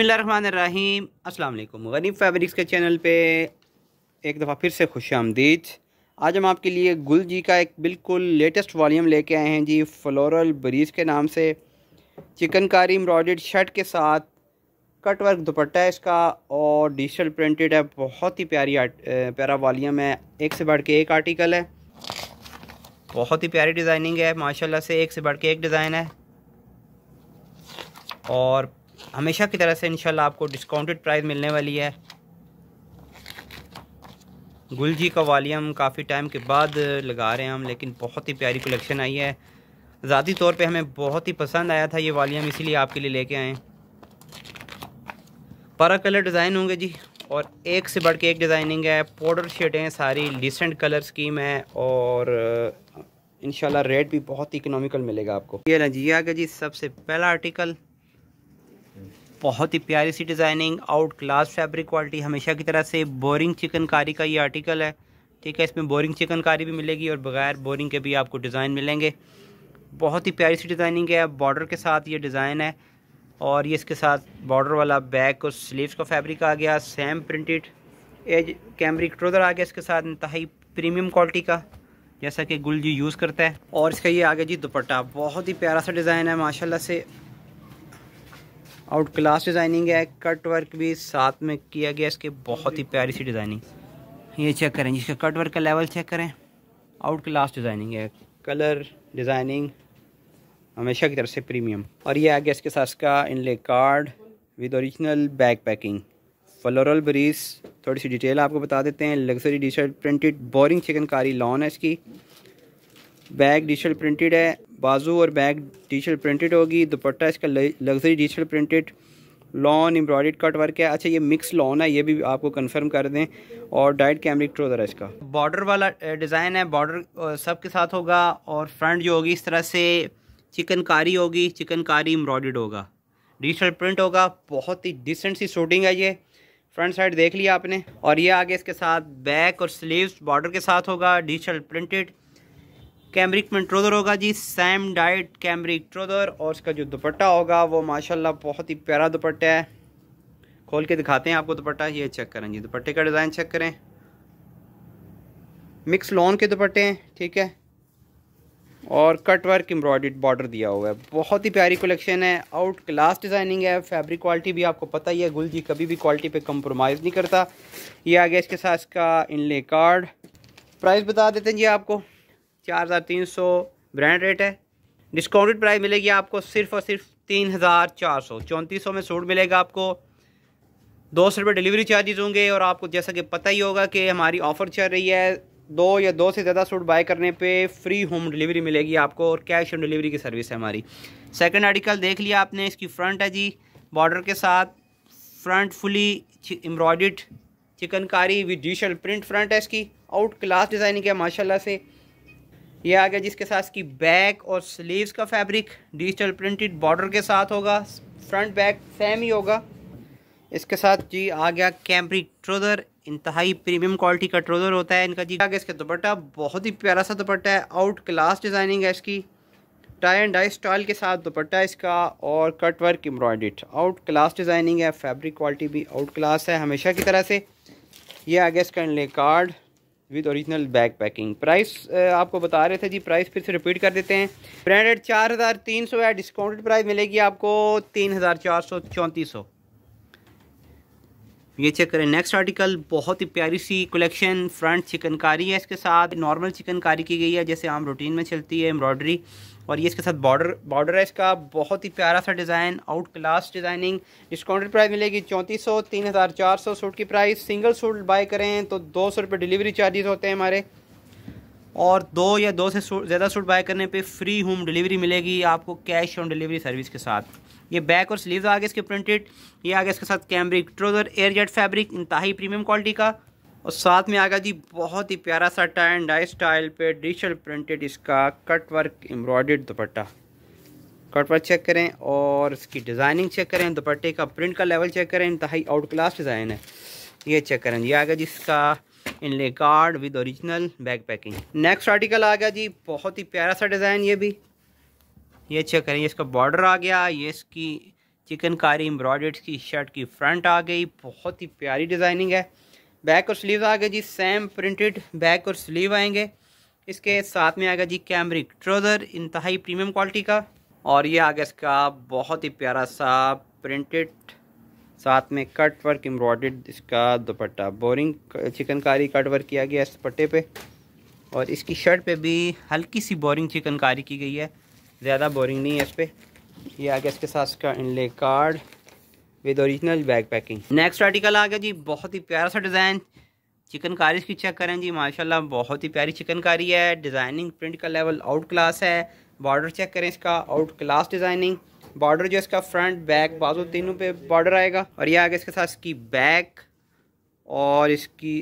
बसमीम अल्लाम गनी फैब्रिक्स के चैनल पे एक दफ़ा फिर से खुश आमदीद आज हम आपके लिए गुल जी का एक बिल्कुल लेटेस्ट वॉलीम लेके आए हैं जी फ्लोरल ब्रीज के नाम से चिकनकारी एम्ब्रॉड शर्ट के साथ कट वर्क दुपट्टा है इसका और डिजिटल प्रिंटेड है बहुत ही प्यारी प्यारा वॉलीम है एक से बढ़ के एक आर्टिकल है बहुत ही प्यारी डिज़ाइनिंग है माशाला से एक से बढ़ के एक डिज़ाइन है और हमेशा की तरह से इनशाला आपको डिस्काउंटेड प्राइस मिलने वाली है गुल जी का वालीम काफ़ी टाइम के बाद लगा रहे हैं हम लेकिन बहुत ही प्यारी कलेक्शन आई है ज़ाती तौर पे हमें बहुत ही पसंद आया था ये वालीम इसीलिए आपके लिए लेके आए पारा कलर डिज़ाइन होंगे जी और एक से बढ़ के एक डिज़ाइनिंग है पाउडर शेडें सारी डिसेंट कलर स्कीम है और इंशाल्लाह रेट भी बहुत ही इकोनॉमिकल मिलेगा आपको ये ना जी आगे जी सबसे पहला आर्टिकल बहुत ही प्यारी सी designing out class fabric quality हमेशा की तरह से बोरिंग चिकनकारी का ये आर्टिकल है ठीक है इसमें बोरिंग चिकनकारी भी मिलेगी और बगैर बोरिंग के भी आपको डिज़ाइन मिलेंगे बहुत ही प्यारी सी डिज़ाइनिंग है बॉर्डर के साथ ये डिज़ाइन है और ये इसके साथ बॉर्डर वाला बैक और स्लीव्स का फैब्रिक आ गया same printed edge cambric trouser आ गया इसके साथ इंतहाई प्रीमियम क्वालिटी का जैसा कि गुल जी यूज़ करता है और इसका ये आ गया जी दुपट्टा बहुत ही प्यारा सा डिज़ाइन है माशाल्लाह से आउट क्लास डिज़ाइनिंग है कट वर्क भी साथ में किया गया इसके बहुत ही प्यारी सी डिज़ाइनिंग ये चेक करें जिसका कट वर्क का लेवल चेक करें आउट क्लास डिज़ाइनिंग है कलर डिज़ाइनिंग हमेशा की तरफ से प्रीमियम और ये आ गया इसके साथ का inlay card with original back packing floral breeze थोड़ी सी डिटेल आपको बता देते हैं luxury digital printed boring chikankari lawn है इसकी बैग डिजिटल प्रिंटेड है बाजू और बैक डिजिटल प्रिंटेड होगी दुपट्टा इसका luxury digital printed lawn embroidered cut work है अच्छा ये मिक्स लॉन है ये भी आपको कंफर्म कर दें और डाइट कैमरिक ट्रोजर है इसका बॉर्डर वाला डिज़ाइन है बॉर्डर सब के साथ होगा और फ्रंट जो होगी इस तरह से चिकनकारी होगी चिकनकारी एम्ब्रॉयड होगा डिजिटल प्रिंट होगा बहुत ही डिसेंट सी शूटिंग है ये फ्रंट साइड देख लिया आपने और ये आगे इसके साथ बैक और स्लीव्स बॉर्डर के साथ होगा डिजिटल प्रिंटेड कैमरिक में ट्रोदर होगा जी सैम डाइट कैमरिक ट्रोदर और इसका जो दुपट्टा होगा वो माशाल्लाह बहुत ही प्यारा दुपट्टा है खोल के दिखाते हैं आपको दुपट्टा ये चेक करें जी दुपट्टे का डिज़ाइन चेक करें मिक्स लॉन के दुपट्टे हैं ठीक है और कट वर्क एम्ब्रॉयड बॉर्डर दिया हुआ है बहुत ही प्यारी कलेक्शन है आउट क्लास डिज़ाइनिंग है फैब्रिक क्वालिटी भी आपको पता ही है गुल जी कभी भी क्वालिटी पे कंप्रोमाइज़ नहीं करता ये आ गया इसके साथ इसका इनले कार्ड प्राइस बता देते हैं जी आपको चार हज़ार तीन सौ ब्रांड रेट है डिस्काउंटेड प्राइस मिलेगी आपको सिर्फ और सिर्फ तीन हज़ार चार सौ चौंतीस सौ में सूट मिलेगा आपको दो सौ रुपये डिलीवरी चार्जेज होंगे और आपको जैसा कि पता ही होगा कि हमारी ऑफ़र चल रही है दो या दो से ज़्यादा सूट बाय करने पे फ्री होम डिलीवरी मिलेगी आपको और कैश ऑन डिलीवरी की सर्विस है हमारी सेकंड आर्टिकल देख लिया आपने इसकी फ्रंट है जी बॉर्डर के साथ front fully embroidered chikankari with डिशल प्रिंट फ्रंट है इसकी आउट क्लास डिज़ाइनिंग है माशाल्लाह से ये आ गया जिसके साथ इसकी बैक और स्लीव्स का फैब्रिक डिजिटल प्रिंटेड बॉर्डर के साथ होगा फ्रंट बैक सेम ही होगा इसके साथ जी आ गया कैम्ब्रिक ट्रोजर इंतहाई प्रीमियम क्वालिटी का ट्रोजर होता है इनका जी आ गया इसका दुपट्टा बहुत ही प्यारा सा दुपट्टा है आउट क्लास डिज़ाइनिंग है इसकी टाई एंड डाई स्टाइल के साथ दुपट्टा इसका और cut work out class designing है फैब्रिक क्वालिटी भी आउट क्लास है हमेशा की तरह से ये आ गया इसका card with original bag packing price आपको बता रहे थे जी प्राइस फिर से रिपीट कर देते हैं ब्रांडेड चार हज़ार तीन सौ है डिस्काउंटेड प्राइस मिलेगी आपको तीन हज़ार चार सौ चौंतीस सौ ये चेक करें नेक्स्ट आर्टिकल बहुत ही प्यारी सी कलेक्शन फ्रंट चिकनकारी है इसके साथ नॉर्मल चिकनकारी की गई है जैसे आम रूटीन में चलती है एम्ब्रॉयडरी और ये इसके साथ बॉर्डर बॉर्डर है इसका बहुत ही प्यारा सा design out class designing discounted price मिलेगी चौंतीस सौ तीन हज़ार चार सौ सूट की प्राइस सिंगल सूट बाय करें तो दो सौ रुपये डिलीवरी चार्जेस होते हैं हमारे और दो या दो से ज़्यादा सूट बाय करने पर फ्री होम डिलीवरी मिलेगी आपको कैश ऑन डिलीवरी सर्विस के साथ ये बैक और स्लीव आ गए इसके प्रिंटेड ये आ गया इसके साथ cambric trouser air jet fabric इंतहाई प्रीमियम क्वालिटी का और साथ में आ गया जी बहुत ही प्यारा सा टाई एंड डाई स्टाइल पे डिजिटल प्रिंटेड इसका cut work embroidered dupatta cut work check करें और इसकी डिज़ाइनिंग चेक करें दुपट्टे का प्रिंट का लेवल चेक करें इंतहाई आउट क्लास डिज़ाइन है ये चेक करें ये आ गया इसका inlay card with original back packing next article आ गया जी बहुत ही प्यारा सा डिज़ाइन ये भी ये चेक करें इसका बॉर्डर आ गया ये इसकी चिकनकारी एम्ब्रॉयड की शर्ट की फ्रंट आ गई बहुत ही प्यारी डिज़ाइनिंग है बैक और स्लीव आ गए जी सेम प्रिंटेड बैक और स्लीव आएंगे इसके साथ में आएगा जी कैमरिक ट्रोज़र इंतहाई प्रीमियम क्वालिटी का और ये आ गया इसका बहुत ही प्यारा सा प्रिंटेड साथ में कट वर्क एम्ब्रॉयड इसका dupatta boring chikankari cut work किया गया इस दुपट्टे पे और इसकी शर्ट पे भी हल्की सी बोरिंग चिकनकारी की गई है ज़्यादा बोरिंग नहीं है इस पर ये आ गया इसके साथ इसका inlay card with original bag packing next article आ गया जी बहुत ही प्यारा सा डिज़ाइन चिकनकारी इसकी चेक करें जी माशाल्लाह बहुत ही प्यारी चिकनकारी है डिज़ाइनिंग प्रिंट का लेवल आउट क्लास है बॉर्डर चेक करें इसका आउट क्लास डिज़ाइनिंग बॉर्डर जो इसका फ्रंट बैक बाजू तीनों पे बॉर्डर आएगा और ये आगे इसके साथ इसकी बैक और इसकी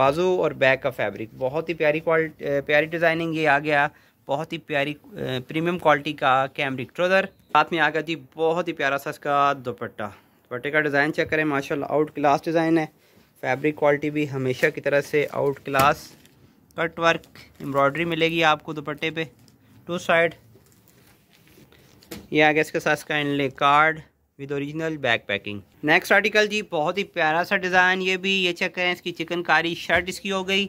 बाजू और बैक का फैब्रिक बहुत ही प्यारी क्वालिटी प्यारी डिज़ाइनिंग ये आ गया बहुत ही प्यारी प्रीमियम क्वालिटी का कैमरिक ट्रोज़र साथ में आ गया जी बहुत ही प्यारा सा इसका दुपट्टा दुपट्टे का डिज़ाइन चेक करें माशाल्लाह आउट क्लास डिज़ाइन है फैब्रिक क्वालिटी भी हमेशा की तरह से out class cut work embroidery मिलेगी आपको दुपट्टे पे टू साइड ये आ गया इसके साथ इसका inlay card with original back packing next article जी बहुत ही प्यारा सा डिज़ाइन ये भी ये चेक करें इसकी चिकनकारी शर्ट इसकी हो गई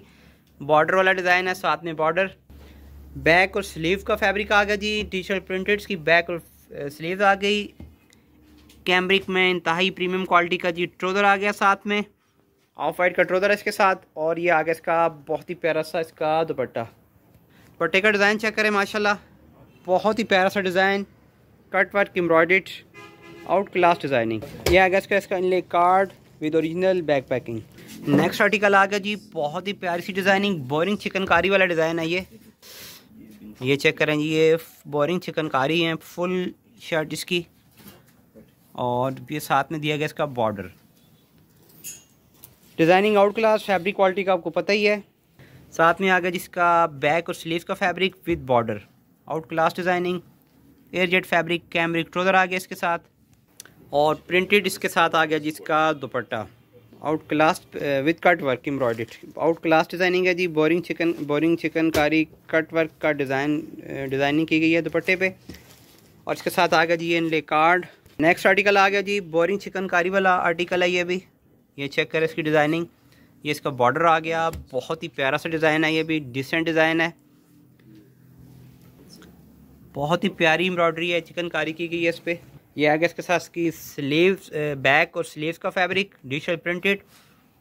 बॉर्डर वाला डिज़ाइन है साथ में बॉर्डर बैक और स्लीव का फैब्रिक आ गया जी टी शर्ट प्रिंटेड्स की बैक और स्लीव आ गई कैमरिक में इंतहाई प्रीमियम क्वालिटी का जी ट्रोज़र आ गया साथ में ऑफ वाइट का ट्रोज़र है इसके साथ और ये आ गया इसका बहुत ही प्यारा सा इसका दुपट्टा दुपट्टे का डिज़ाइन चेक करें माशाल्लाह बहुत ही प्यारा सा design cut work embroidered out class designing ये आ गया इसका इसका inlay card with original back packing next article आ गया जी बहुत ही प्यारी सी डिज़ाइनिंग बोरिंग चिकनकारी वाला डिज़ाइन है ये ये चेक करें ये बोरिंग चिकनकारी है फुल शर्ट इसकी और ये साथ में दिया गया इसका border designing out class fabric quality का आपको पता ही है साथ में आ गया जिसका बैक और स्लीव का fabric with border out class designing air jet fabric cambric trouser आ गया इसके साथ और प्रिंटेड इसके साथ आ गया जिसका dupatta out class with cut work embroidered out class designing है जी boring chikan boring chikankari cut work का डिज़ाइन डिज़ाइनिंग uh, की गई है दुपट्टे पे और इसके साथ आ गया जी ये ले कार्ड नेक्स्ट आर्टिकल आ गया जी बोरिंग चिकनकारी वाला आर्टिकल है ये भी ये चेक करें इसकी डिज़ाइनिंग ये इसका बॉर्डर आ गया बहुत ही प्यारा सा डिज़ाइन है ये भी डिसेंट डिज़ाइन है बहुत ही प्यारी एम्ब्रॉयडरी है चिकनकारी की गई है इस पर ये आ गया इसके साथ इसकी स्लीव्स बैक और स्लीव्स का fabric digital printed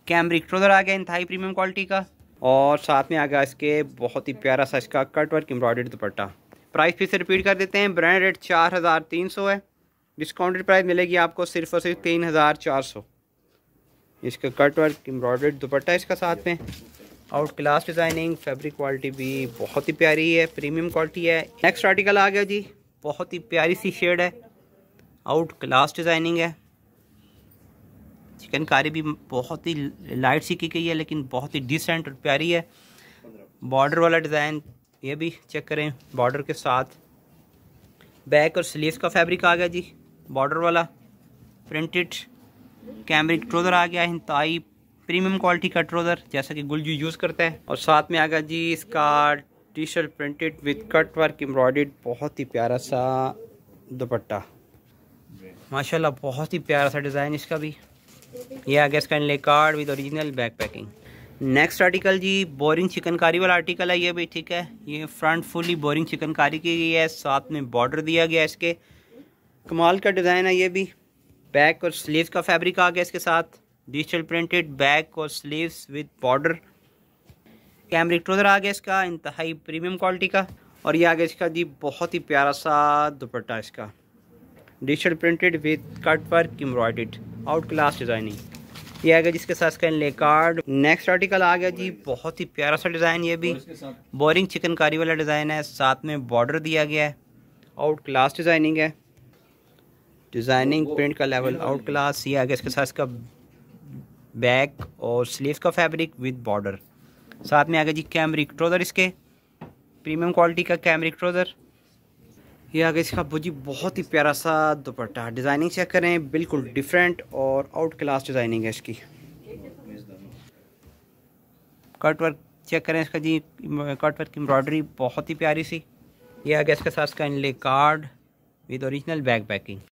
cambric trouser आ गया इंतहाई प्रीमियम क्वालिटी का और साथ में आ गया इसके बहुत ही प्यारा सा इसका cut work embroidered dupatta price फिर से रिपीट कर देते हैं ब्रांड रेट चार हज़ार तीन सौ है डिस्काउंटेड प्राइस मिलेगी आपको सिर्फ और सिर्फ तीन हज़ार चार सौ इसका कट वर्क एम्ब्रॉयडर्ड दुपट्टा इसका साथ में out class designing fabric quality भी बहुत ही प्यारी है प्रीमियम क्वालिटी है नेक्स्ट आर्टिकल आ गया जी बहुत ही प्यारी सी शेड है आउट क्लास डिज़ाइनिंग है चिकनकारी भी बहुत ही लाइट सी की गई है लेकिन बहुत ही डिसेंट और प्यारी है बॉर्डर वाला डिज़ाइन ये भी चेक करें बॉर्डर के साथ बैक और स्लीव का फैब्रिक आ गया जी बॉर्डर वाला प्रिंटेड कैमरिक ट्रोज़र आ गया हिंताई प्रीमियम क्वालिटी का ट्रोज़र जैसा कि गुलजू यूज़ करता है और साथ में आ गया जी इसका T shirt printed with cut work embroidered बहुत ही प्यारा सा दुपट्टा माशाल्लाह बहुत ही प्यारा सा डिज़ाइन इसका भी ये आ गया इसका inlay card with original back packing next article जी बोरिंग चिकनकारी वाला आर्टिकल है ये भी ठीक है ये फ्रंट फुली बोरिंग चिकनकारी की गई है साथ में बॉर्डर दिया गया इसके कमाल का डिज़ाइन है ये भी बैक और स्लीव का फैब्रिक आ गया इसके साथ डिजिटल प्रिंटेड बैक और sleeves with border cambric trouser आ गया इसका इंतहाई प्रीमियम क्वालिटी का और ये आ गया इसका जी बहुत ही प्यारा सा दुपट्टा इसका digital printed with cut work embroidered out class designing ये आ गया जिसके साथ इसका ले कार्ड नेक्स्ट आर्टिकल आ गया जी बहुत ही प्यारा सा डिज़ाइन ये भी बोरिंग चिकनकारी वाला डिज़ाइन है साथ में बॉर्डर दिया गया है आउट क्लास डिज़ाइनिंग है डिज़ाइनिंग प्रिंट का लेवल आउट क्लास ये आ गया इसके साथ इसका बैक और स्लीव का फैब्रिक विद बॉर्डर साथ में आ गया जी कैमरिक ट्रोज़र इसके प्रीमियम क्वालिटी का कैमरिक ट्रोज़र ये आगे इसका अबू बहुत ही प्यारा सा दुपट्टा डिज़ाइनिंग चेक करें बिल्कुल डिफरेंट और आउट क्लास डिज़ाइनिंग है इसकी कट वर्क चेक करें इसका जी कट वर्क एम्ब्रॉयडरी बहुत ही प्यारी सी ये आ गया इसके साथ इसका inlay card with original bag packing